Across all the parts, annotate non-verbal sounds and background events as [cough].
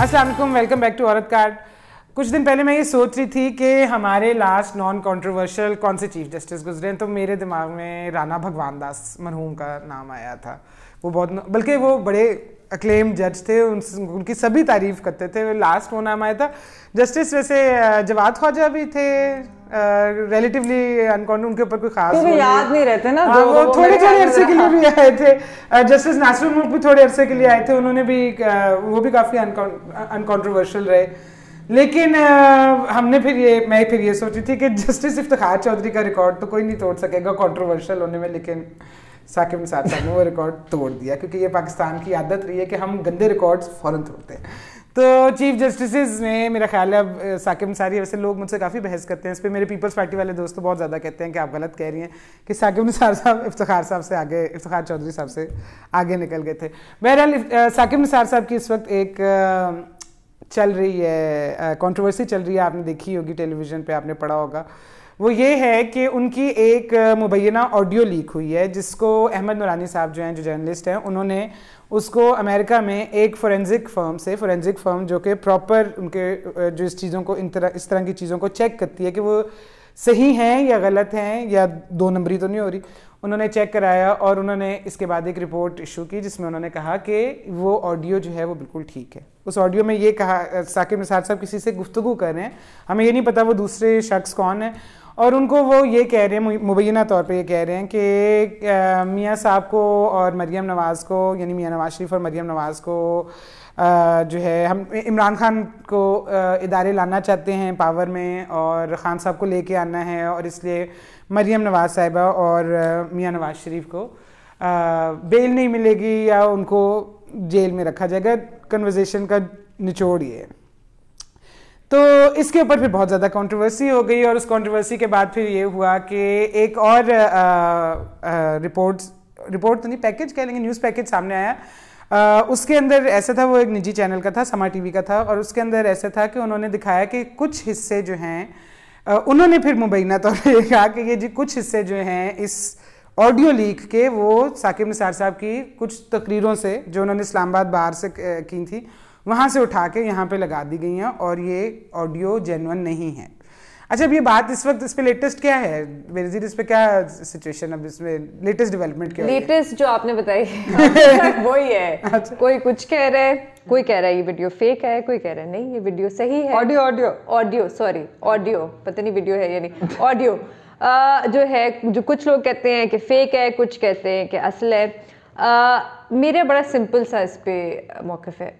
Aslam welcome back to औरत card कुछ दिन पहले मैं ये सोच रही थी कि हमारे लास्ट नॉन कॉन्ट्रोवर्शियल कौन से चीफ जस्टिस गुजरे हैं तो मेरे दिमाग में राणा भगवान दास मरहूम का नाम आया था वो बहुत बल्कि वो बड़े अक्लेम जज थे उन, उनकी सभी तारीफ करते थे लास्ट वो नाम आया था जस्टिस वैसे जवाद ख्वाजा भी थे रिलेटिवली अनकॉन उनके ऊपर कोई खास क्योंकि याद नहीं रहते ना आ, हाँ, वो थोड़े थोड़े अरसे के लिए भी आए थे जस्टिस नासिर मुल्क भी थोड़े अरसे के लिए आए थे उन्होंने भी वो भी काफ़ी अनकॉन्ट्रोवर्शियल रहे लेकिन आ, हमने फिर ये मैं फिर ये सोची थी कि जस्टिस इफ्तार चौधरी का रिकॉर्ड तो कोई नहीं तोड़ सकेगा कॉन्ट्रोवर्शियल होने में लेकिन साकिब साहब साहब ने वो रिकॉर्ड तोड़ दिया क्योंकि ये पाकिस्तान की आदत रही है कि हम गंदे रिकॉर्ड्स फ़ौरन तोड़ते हैं तो चीफ जस्टिस ने मेरा ख्याल है अब साकिब अंसारी वैसे लोग मुझसे काफ़ी बहस करते हैं इस पर मेरे पीपल्स पार्टी वाले दोस्त तो बहुत ज़्यादा कहते हैं कि आप गलत कह रही हैं कि साकिब निसार साहब इफ्तार साहब से आगे इफ्तार चौधरी साहब से आगे निकल गए थे बहरहाल साकिब निसार साहब की इस वक्त एक चल रही है कंट्रोवर्सी चल रही है आपने देखी होगी टेलीविज़न पर आपने पढ़ा होगा वो ये है कि उनकी एक मुबैना ऑडियो लीक हुई है जिसको अहमद नूरानी साहब जो हैं जो जर्नलिस्ट हैं उन्होंने उसको अमेरिका में एक फोरेंसिक फर्म से फोरेंसिक फर्म जो कि प्रॉपर उनके जो इस चीज़ों को इन तरह इस तरह की चीज़ों को चेक करती है कि वो सही हैं या गलत हैं या दो नंबरी तो नहीं हो रही उन्होंने चेक कराया और उन्होंने इसके बाद एक रिपोर्ट इशू की जिसमें उन्होंने कहा कि वो ऑडियो जो है वो बिल्कुल ठीक है उस ऑडियो में ये कहा साकिब निसार साहब किसी से गुफ्तु कर रहे हैं हमें ये नहीं पता वो दूसरे शख्स कौन है और उनको वो ये कह रहे हैं मुबैना तौर पे ये कह रहे हैं कि मियाँ साहब को और मरीम नवाज़ को यानी मियाँ नवाज शरीफ और मरीम नवाज़ को आ, जो है हम इमरान खान को इदारे लाना चाहते हैं पावर में और ख़ान साहब को लेके आना है और इसलिए मरीम नवाज़ साहिबा और मियाँ नवाज शरीफ को आ, बेल नहीं मिलेगी या उनको जेल में रखा जाएगा कन्वर्जेशन का निचोड़ ये है तो इसके ऊपर फिर बहुत ज़्यादा कंट्रोवर्सी हो गई और उस कंट्रोवर्सी के बाद फिर ये हुआ कि एक और रिपोर्ट रिपोर्ट तो नहीं पैकेज कह लेंगे न्यूज़ पैकेज सामने आया आ, उसके अंदर ऐसा था वो एक निजी चैनल का था समा टीवी का था और उसके अंदर ऐसा था कि उन्होंने दिखाया कि कुछ हिस्से जो हैं उन्होंने फिर मुबैना तौर पर कहा कि ये जी कुछ हिस्से जो हैं इस ऑडियो लीक के वो साकिब निसार साहब की कुछ तकरीरों से जो उन्होंने इस्लामाबाद बाहर से की थी वहाँ से उठा के यहाँ पे लगा दी गई हैं और ये ऑडियो जेनवन नहीं है अच्छा अब ये बात इस वक्त इस पे लेटेस्ट क्या है वेरजीर इस पे क्या सिचुएशन अब इसमें लेटेस्ट डेवलपमेंट क्या लेटेस्ट जो आपने बताई [laughs] वही है अच्छा। कोई कुछ कह रहा है कोई कह रहा है ये वीडियो फेक है कोई कह रहा है नहीं ये वीडियो सही है audio audio audio sorry audio पता नहीं वीडियो है या नहीं ऑडियो जो है जो कुछ लोग कहते हैं कि फेक है कुछ कहते हैं कि असल है मेरा बड़ा सिंपल सा इस पे मौकफ है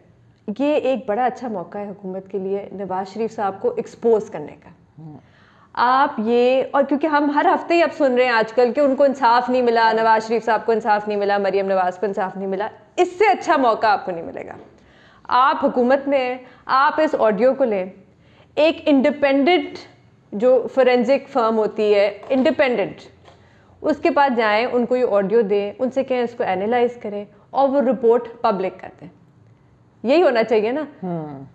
ये एक बड़ा अच्छा मौका है हुकूमत के लिए नवाज शरीफ साहब को एक्सपोज करने का आप ये और क्योंकि हम हर हफ्ते ही अब सुन रहे हैं आजकल कि उनको इंसाफ नहीं मिला नवाज शरीफ साहब को इंसाफ नहीं मिला मरीम नवाज को इंसाफ नहीं मिला इससे अच्छा मौका आपको नहीं मिलेगा आप हुकूमत में आप इस ऑडियो को लें एक इंडिपेंडेंट जो फोरेंसिक फर्म होती है इंडिपेंडेंट उसके पास जाएं उनको ये ऑडियो दें उनसे कहें इसको एनालाइज करें और वो रिपोर्ट पब्लिक कर दें यही होना चाहिए ना हम्म।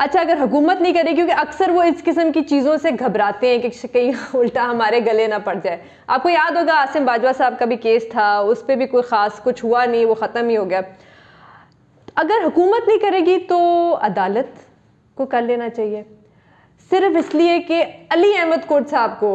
अच्छा अगर हुकूमत नहीं करेगी क्योंकि अक्सर वो इस किस्म की चीज़ों से घबराते हैं कि कहीं [laughs] उल्टा हमारे गले ना पड़ जाए आपको याद होगा आसिम बाजवा साहब का भी केस था उस पर भी कोई ख़ास कुछ हुआ नहीं वो ख़त्म ही हो गया अगर हुकूमत नहीं करेगी तो अदालत को कर लेना चाहिए सिर्फ इसलिए कि अली अहमद कोट साहब को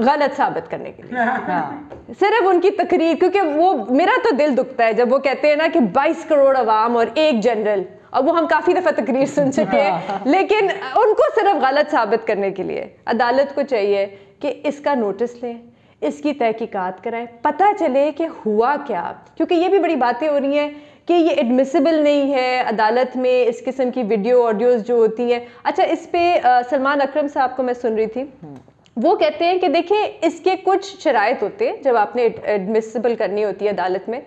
गलत साबित करने के लिए [laughs] हाँ। सिर्फ उनकी तकरीर क्योंकि वो मेरा तो दिल दुखता है जब वो कहते हैं ना कि 22 करोड़ अवाम और एक जनरल अब वो हम काफ़ी दफ़ा तकरीर सुन चुके हैं हाँ। लेकिन उनको सिर्फ गलत साबित करने के लिए अदालत को चाहिए कि इसका नोटिस लें इसकी तहकीकात कराएं पता चले कि हुआ क्या क्योंकि ये भी बड़ी बातें हो रही हैं कि ये एडमिसिबल नहीं है अदालत में इस किस्म की वीडियो ऑडियोज़ जो होती हैं अच्छा इस पर सलमान अक्रम साहब को मैं सुन रही थी वो कहते हैं कि देखिए इसके कुछ शरात होते हैं जब आपने एडमिसिबल करनी होती है अदालत में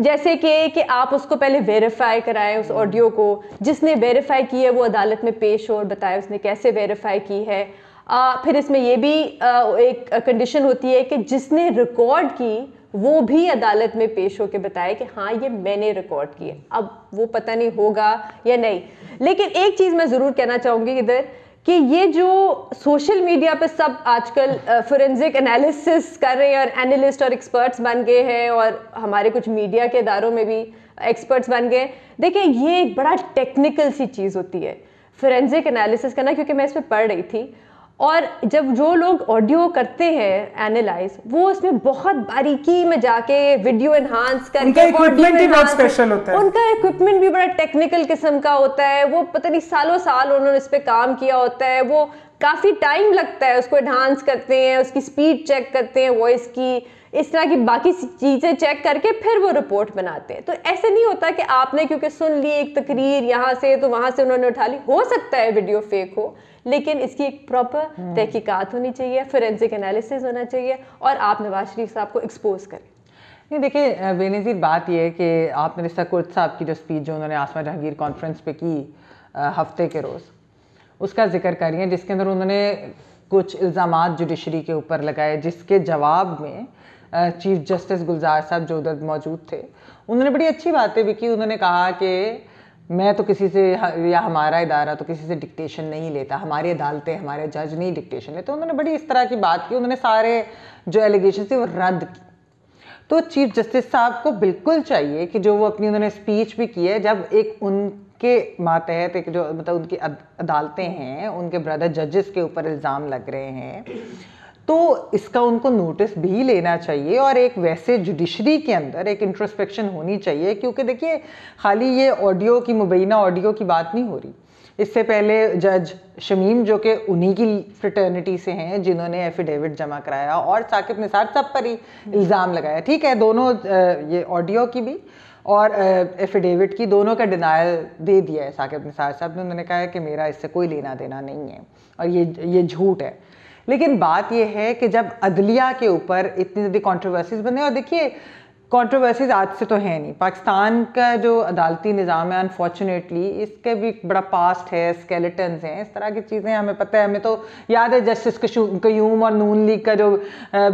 जैसे कि कि आप उसको पहले वेरीफाई कराएं उस ऑडियो को जिसने वेरीफाई की है वो अदालत में पेश हो और बताए उसने कैसे वेरीफाई की है आ, फिर इसमें यह भी आ, एक कंडीशन होती है कि जिसने रिकॉर्ड की वो भी अदालत में पेश होकर बताए कि हाँ ये मैंने रिकॉर्ड किया अब वो पता नहीं होगा या नहीं लेकिन एक चीज़ मैं ज़रूर कहना चाहूँगी इधर कि ये जो सोशल मीडिया पे सब आजकल फोरेंसिक एनालिसिस कर रहे हैं और एनालिस्ट और एक्सपर्ट्स बन गए हैं और हमारे कुछ मीडिया के इदारों में भी एक्सपर्ट्स बन गए देखिए ये एक बड़ा टेक्निकल सी चीज़ होती है फोरेंसिक एनालिसिस करना क्योंकि मैं इस पर पढ़ रही थी और जब जो लोग ऑडियो करते हैं एनालाइज वो उसमें बहुत बारीकी में जाके वीडियो एनहांस करके उनका इक्विपमेंट भी बहुत स्पेशल होता है उनका इक्विपमेंट भी बड़ा टेक्निकल किस्म का होता है वो पता नहीं सालों साल उन्होंने इस पर काम किया होता है वो काफ़ी टाइम लगता है उसको एनहांस करते हैं उसकी स्पीड चेक करते हैं वॉइस की इस तरह की बाकी चीज़ें चेक करके फिर वो रिपोर्ट बनाते हैं तो ऐसे नहीं होता कि आपने क्योंकि सुन ली एक तकरीर यहाँ से तो वहाँ से उन्होंने उठा ली हो सकता है वीडियो फेक हो लेकिन इसकी एक प्रॉपर हम्म। तहकीकात होनी चाहिए फोरेंसिक एनालिसिस होना चाहिए और आप नवाज शरीफ साहब को एक्सपोज करें नहीं देखिए बेनज़ीर बात यह है कि आप मिनिस्टर कुर्द साहब की जो स्पीच जो उन्होंने आसमा जहांगीर कॉन्फ्रेंस पे की हफ्ते के रोज़ उसका जिक्र करिए जिसके अंदर उन्होंने कुछ इल्ज़ाम जुडिशरी के ऊपर लगाए जिसके जवाब में चीफ जस्टिस गुलजार साहब जो उधर मौजूद थे उन्होंने बड़ी अच्छी बातें भी की उन्होंने कहा कि मैं तो किसी से या हमारा इदारा तो किसी से डिक्टेशन नहीं लेता हमारी अदालतें हमारे जज नहीं डिक्टेशन लेते उन्होंने बड़ी इस तरह की बात की उन्होंने सारे जो एलिगेशन थे वो रद्द की तो चीफ जस्टिस साहब को बिल्कुल चाहिए कि जो वो अपनी उन्होंने स्पीच भी की है जब एक उनके मातहत एक जो मतलब उनकी अदालतें हैं उनके ब्रदर जजेस के ऊपर इल्ज़ाम लग रहे हैं तो इसका उनको नोटिस भी लेना चाहिए और एक वैसे जुडिशरी के अंदर एक इंट्रोस्पेक्शन होनी चाहिए क्योंकि देखिए खाली ये ऑडियो की मुबैना ऑडियो की बात नहीं हो रही इससे पहले जज शमीम जो कि उन्हीं की फ्रिटर्निटी से हैं जिन्होंने एफिडेविट जमा कराया और साकिब निसार सब पर ही इल्ज़ाम लगाया ठीक है दोनों ये ऑडियो की भी और एफिडेविट की दोनों का डिनाइल दे दिया है साकिब निसार साहब ने उन्होंने कहा है कि मेरा इससे कोई लेना देना नहीं है और ये ये झूठ है लेकिन बात यह है कि जब अदलिया के ऊपर इतनी ज़्यादा कॉन्ट्रोवर्सीज बने और देखिए कंट्रोवर्सीज आज से तो है नहीं पाकिस्तान का जो अदालती निज़ाम है अनफॉर्चुनेटली इसके भी बड़ा पास्ट है स्केलेटन हैं इस तरह की चीज़ें हमें पता है हमें तो याद है जस्टिस कयूम और नून लीग का जो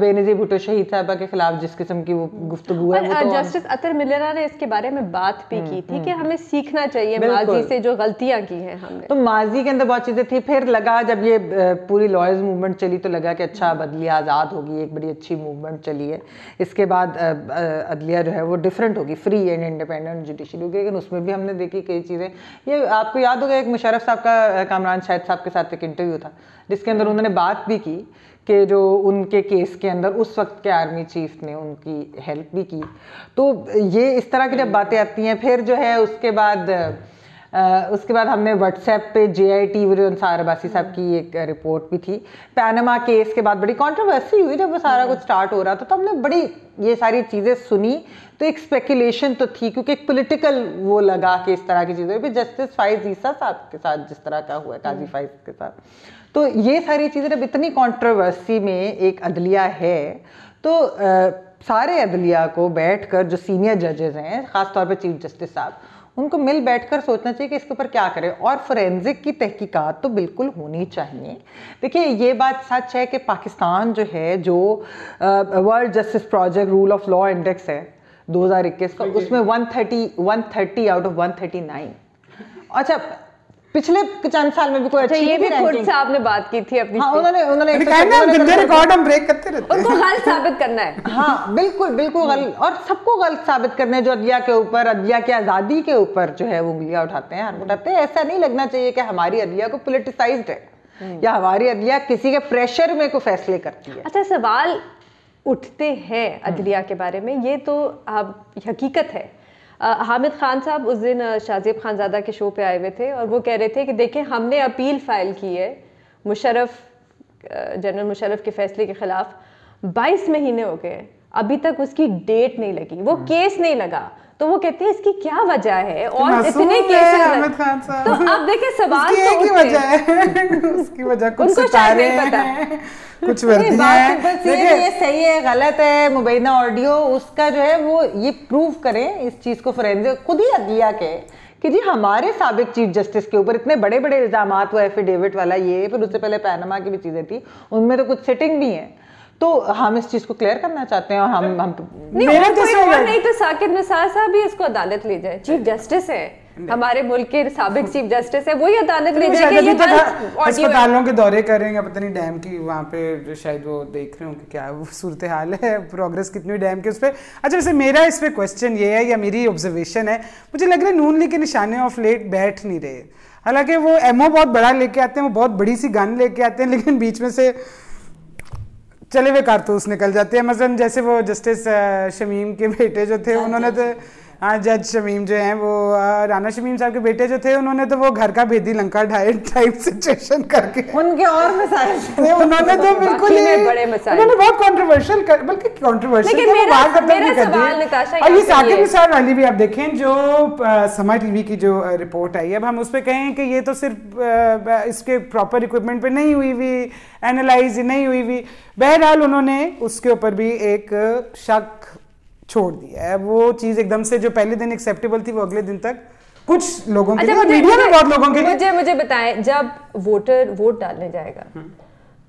बेनजी भुटो शहीद साहबा के खिलाफ जिस किस्म की वो गुफ्तु है वो तो जस्टिस अतर मिलना ने इसके बारे में बात भी की हम्म, थी कि हम्म, हमें हम्म। सीखना चाहिए माजी से जो गलतियाँ की हैं हम तो माजी के अंदर बहुत चीज़ें थी फिर लगा जब ये पूरी लॉयर्स मूवमेंट चली तो लगा कि अच्छा बदली आज़ाद होगी एक बड़ी अच्छी मूवमेंट चली है इसके बाद अदलिया जो है वो डिफरेंट होगी फ्री एंड इंडिपेंडेंट जुडिशरी होगी लेकिन उसमें भी हमने देखी कई चीज़ें ये आपको याद होगा एक मुशरफ साहब का कामरान शाहिद साहब के साथ एक इंटरव्यू था जिसके अंदर उन्होंने बात भी की कि जो उनके केस के अंदर उस वक्त के आर्मी चीफ ने उनकी हेल्प भी की तो ये इस तरह की जब बातें आती हैं फिर जो है उसके बाद उसके बाद हमने व्हाट्सएप पे J I T Ansar Abbasi साहब की एक रिपोर्ट भी थी पैनमा केस के बाद बड़ी कंट्रोवर्सी हुई जब वो सारा कुछ स्टार्ट हो रहा था तो हमने बड़ी ये सारी चीज़ें सुनी तो एक स्पेकुलेशन तो थी क्योंकि एक पोलिटिकल वो लगा कि इस तरह की चीज़ें भी जस्टिस फाइज ईसा साहब के साथ जिस तरह का हुआ काजी फाइज हम्म। के साथ तो ये सारी चीज़ें जब इतनी कॉन्ट्रोवर्सी में एक अदलिया है तो आ, सारे अदलिया को बैठकर जो सीनियर जजेज हैं ख़ासतौर पर चीफ जस्टिस साहब उनको मिल बैठकर सोचना चाहिए कि इसके ऊपर क्या करें और फोरेंसिक की तहकीकात तो बिल्कुल होनी चाहिए देखिए ये बात सच है कि पाकिस्तान जो है जो world justice project rule of law index है 2021 का उसमें 130 130 आउट ऑफ 139 अच्छा पिछले चंद साल में भी कोई अच्छा ये भी खुद से आपने बात की थी अपनी हाँ, उन्होंने उन्होंने गंदे रिकॉर्ड हम ब्रेक करते रहते हैं उनको गलत साबित करना है [laughs] हाँ बिल्कुल बिल्कुल गलत हम्म। और सबको गलत साबित करने जो अदलिया के ऊपर अदलिया की आज़ादी के ऊपर जो है वो उंगलियां उठाते हैं हाथ उठाते हैं ऐसा नहीं लगना चाहिए कि हमारी अदलिया को पोलिटिसाइज है हम्म। या हमारी अदलिया किसी के प्रेशर में को फैसले करती है अच्छा सवाल उठते हैं अदलिया हम्म। के बारे में ये तो आप हकीकत है हामिद खान साहब उस दिन शाजिब खानजादा के शो पे आए हुए थे और वो कह रहे थे कि देखें हमने अपील फाइल की है मुशरफ जनरल मुशरफ के फैसले के ख़िलाफ़ बाईस महीने हो गए अभी तक उसकी डेट नहीं लगी वो हम्म। केस नहीं लगा तो वो कहती है इसकी क्या वजह है और इतने केसेस खान साहब तो अब देखिए सवाल तो की वजह है उसकी वजह कुछ सितारे हैं कुछ वर्दियां हैं देखिए ये सही है गलत है मुबैना ऑडियो उसका जो है वो ये प्रूव करें इस चीज को फोरेंसिक खुद ही अदलिया के कि जी हमारे सबक चीफ जस्टिस के ऊपर इतने बड़े बड़े इल्ज़ाम वो एफिडेविट वाला ये फिर उससे पहले पैनमा की भी चीज़ें थी उनमें तो कुछ सिटिंग भी है तो हम इस चीज को क्लियर करना चाहते हैं और हम हम तो- नहीं, मेरा कोई और नहीं तो साकिब निसार साहब भी इसको अदालत ले जाए चीफ जस्टिस है हमारे मुल्क के सबक चीफ जस्टिस है वही अदालत तो ले जाएंगे तो हाँ, अस्पतालों के दौरे करेंगे पता नहीं डैम की वहाँ पे शायद वो देख रहे होंगे क्या सूरत हाल है प्रोग्रेस कितनी डैम के उस पर अच्छा वैसे मेरा इस पर क्वेश्चन ये है या मेरी ऑब्जर्वेशन है मुझे लग रहा है नून लीग के निशाने ऑफ लेट बैठ नहीं रहे हालांकि वो एमओ बहुत बड़ा लेके आते हैं वो बहुत बड़ी सी गन लेके आते हैं लेकिन बीच में से चले हुए कारतूस तो निकल जाते हैं मसलन जैसे वो जस्टिस शमीम के बेटे जो थे हाँ उन्होंने हाँ तो हाँ, जज शमीम जो हैं वो राना शमीम साहब के बेटे जो थे उन्होंने तो वो घर का भेदी लंका डाइट टाइप सिचुएशन करके उनके और मसाइल उन्होंने तो बिल्कुल ही उन्होंने बहुत कंट्रोवर्शियल कर बल्कि कंट्रोवर्शियल बात करते हुए कर दिए और ये साकिब निसार वाली भी आप देखें जो समा टीवी की जो रिपोर्ट आई अब हम उस पर कहें कि ये तो सिर्फ इसके प्रॉपर इक्विपमेंट पर नहीं हुई हुई एनालाइज नहीं हुई हुई बहरहाल उन्होंने उसके ऊपर भी एक शक छोड़ दी है वो चीज एकदम से जो पहले दिन एक्सेप्टेबल थी वो अगले दिन तक कुछ लोगों के अच्छा, लिए मीडिया में बहुत लोगों के लिए मुझे मुझे बताएं जब वोटर वोट डालने जाएगा हम्म।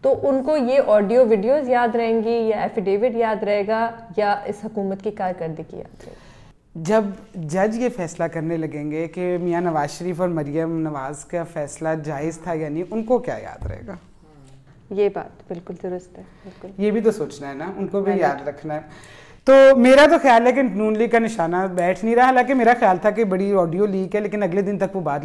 तो उनको ये ऑडियो वीडियोस याद रहेंगी या एफिडेविट याद रहेगा या इस हुकूमत की कारकर्दगी याद रहेगी जब जज ये फैसला करने लगेंगे कि मियाँ नवाज शरीफ और मरियम नवाज का फैसला जायज़ था या नहीं उनको क्या याद रहेगा ये बात बिल्कुल दुरुस्त है बिल्कुल ये भी तो सोचना है ना उनको भी याद रखना है तो मेरा तो ख्याल है कि नून लीग का निशाना बैठ नहीं रहा हालांकि मेरा ख्याल था कि बड़ी ऑडियो लीक है लेकिन अगले दिन तक वो बात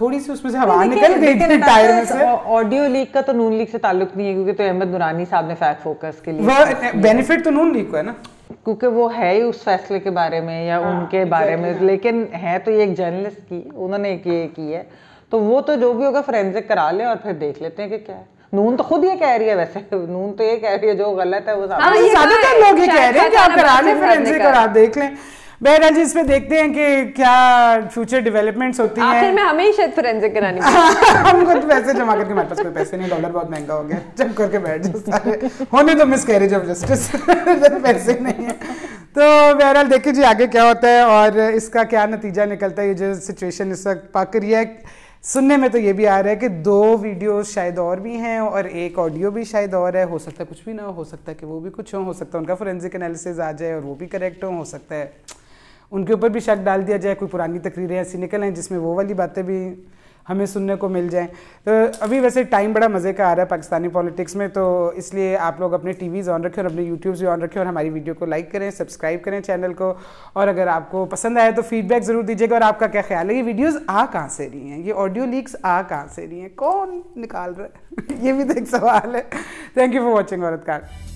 थोड़ी सी उसमें से हवा निकल गई थी टायर में से ऑडियो लीक का तो नून लीग से ताल्लुक नहीं है क्योंकि तो अहमद नुरानी साहब ने फैक्ट फोकस के लिए बेनिफिट तो नून लीग को है ना क्योंकि वो है ही उस फैसले के बारे में या आ, हाँ, उनके बारे में हाँ। लेकिन है तो ये एक जर्नलिस्ट की उन्होंने एक ये की है तो वो तो जो भी होगा फ्रेंसिक करा ले और फिर देख लेते हैं कि क्या है नून तो खुद ये कह रही है वैसे [laughs] नून तो ये कह रही है जो गलत है वो हाँ, ज्यादातर लोग ये कह रहे हैं कि आप करा लें फ्रेंसिक करा देख लें बहरहाल जी इसमें देखते हैं कि क्या फ्यूचर डेवलपमेंट्स होती हैं आखिर में हमें ही शायद फोरेंसिक करानी [laughs] हम कुछ पैसे जमा करके हमारे पास कोई पैसे नहीं डॉलर बहुत महंगा हो गया जब करके बैठ जाओ सारे होने तो मिस कैरेज ऑफ जस्टिस पैसे नहीं है तो बहरहाल देखिए जी आगे क्या होता है और इसका क्या नतीजा निकलता है ये जो सिचुएशन इस वक्त पाकर ये सुनने में तो ये भी आ रहा है कि दो वीडियो शायद और भी हैं और एक ऑडियो भी शायद और है हो सकता है कुछ भी ना हो सकता है कि वो भी कुछ हो हो सकता है उनका फोरेंसिक एनालिसिस आ जाए और वो भी करेक्ट हो हो सकता है उनके ऊपर भी शक डाल दिया जाए कोई पुरानी तकरीरें ऐसी निकल हैं जिसमें वो वाली बातें भी हमें सुनने को मिल जाए तो अभी वैसे टाइम बड़ा मज़े का आ रहा है पाकिस्तानी पॉलिटिक्स में तो इसलिए आप लोग अपने वीज ऑन रखें और अपने यूट्यूब्स भी ऑन रखें और हमारी वीडियो को लाइक करें सब्सक्राइब करें चैनल को और अगर आपको पसंद आया तो फीडबैक ज़रूर दीजिएगा और आपका क्या ख्याल है ये वीडियोज़ आ कहाँ से रही हैं ये ऑडियो लीक्स आ कहाँ से रही हैं कौन निकाल रहा है [laughs] ये भी तो एक सवाल है थैंक यू फॉर वॉचिंग औरत कार्ड